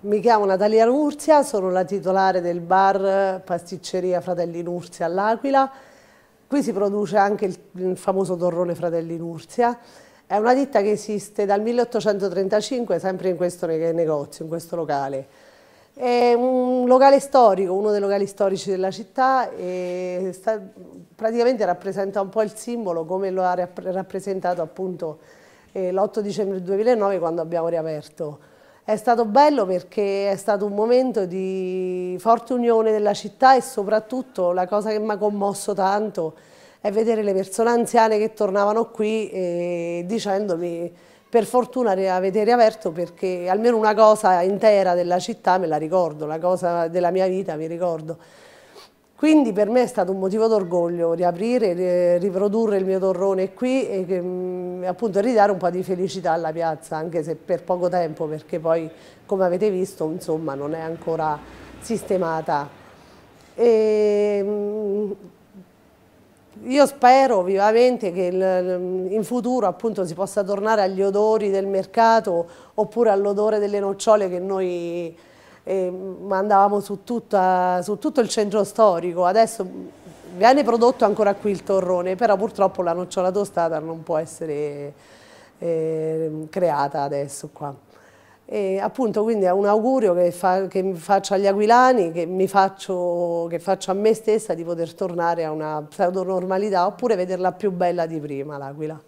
Mi chiamo Natalia Nursia, sono la titolare del bar Pasticceria Fratelli Nurzia all'Aquila. Qui si produce anche il, famoso torrone Fratelli Nurzia. È una ditta che esiste dal 1835, sempre in questo negozio, in questo locale. È un locale storico, uno dei locali storici della città e sta, praticamente rappresenta un po' il simbolo come lo ha rappresentato appunto eh, l'8 dicembre 2009 quando abbiamo riaperto. È stato bello perché è stato un momento di forte unione della città e soprattutto la cosa che mi ha commosso tanto è vedere le persone anziane che tornavano qui e, eh, dicendomi per fortuna avete riaperto perché almeno una cosa intera della città me la ricordo, la cosa della mia vita mi ricordo. Quindi per me è stato un motivo d'orgoglio riaprire, eh, riprodurre il mio torrone qui e mm, appunto ridare un po' di felicità alla piazza, anche se per poco tempo, perché poi come avete visto insomma non è ancora sistemata. E, mm, io spero vivamente che mm, in futuro appunto si possa tornare agli odori del mercato oppure all'odore delle nocciole che noi eh, andavamo su, tutta, su tutto il centro storico, adesso viene prodotto ancora qui il torrone, però purtroppo la nocciola tostata non può essere eh, creata adesso qua. E appunto quindi è un augurio che, fa, che faccio agli aquilani, che faccio, che, faccio, a me stessa di poter tornare a una pseudonormalità oppure vederla più bella di prima l'aquila.